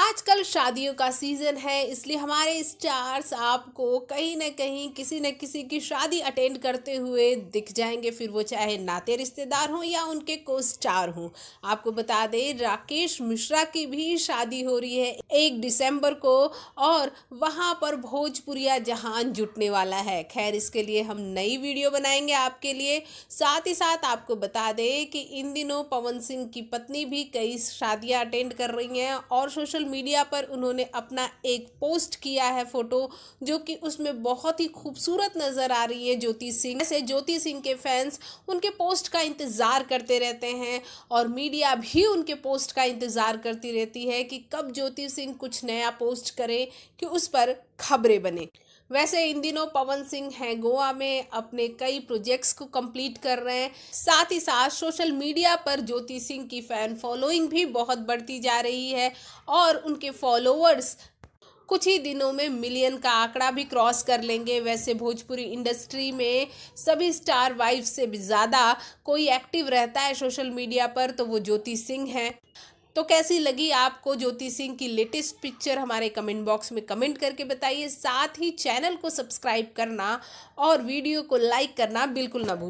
आजकल शादियों का सीज़न है इसलिए हमारे स्टार्स आपको कहीं ना कहीं किसी न किसी की शादी अटेंड करते हुए दिख जाएंगे फिर वो चाहे नाते रिश्तेदार हों या उनके को स्टार हों आपको बता दें राकेश मिश्रा की भी शादी हो रही है एक दिसंबर को और वहाँ पर भोजपुरिया जहान जुटने वाला है खैर इसके लिए हम नई वीडियो बनाएंगे आपके लिए साथ ही साथ आपको बता दें कि इन दिनों पवन सिंह की पत्नी भी कई शादियाँ अटेंड कर रही हैं और सोशल मीडिया पर उन्होंने अपना एक पोस्ट किया है फोटो जो कि उसमें बहुत ही खूबसूरत नज़र आ रही है ज्योति सिंह ऐसे ज्योति सिंह के फैंस उनके पोस्ट का इंतज़ार करते रहते हैं और मीडिया भी उनके पोस्ट का इंतज़ार करती रहती है कि कब ज्योति सिंह कुछ नया पोस्ट करें कि उस पर खबरें बने वैसे इन दिनों पवन सिंह हैं गोवा में अपने कई प्रोजेक्ट्स को कंप्लीट कर रहे हैं साथ ही साथ सोशल मीडिया पर ज्योति सिंह की फैन फॉलोइंग भी बहुत बढ़ती जा रही है और उनके फॉलोअर्स कुछ ही दिनों में मिलियन का आंकड़ा भी क्रॉस कर लेंगे वैसे भोजपुरी इंडस्ट्री में सभी स्टार वाइफ से भी ज़्यादा कोई एक्टिव रहता है सोशल मीडिया पर तो वो ज्योति सिंह हैं तो कैसी लगी आपको ज्योति सिंह की लेटेस्ट पिक्चर हमारे कमेंट बॉक्स में कमेंट करके बताइए साथ ही चैनल को सब्सक्राइब करना और वीडियो को लाइक करना बिल्कुल ना भूलें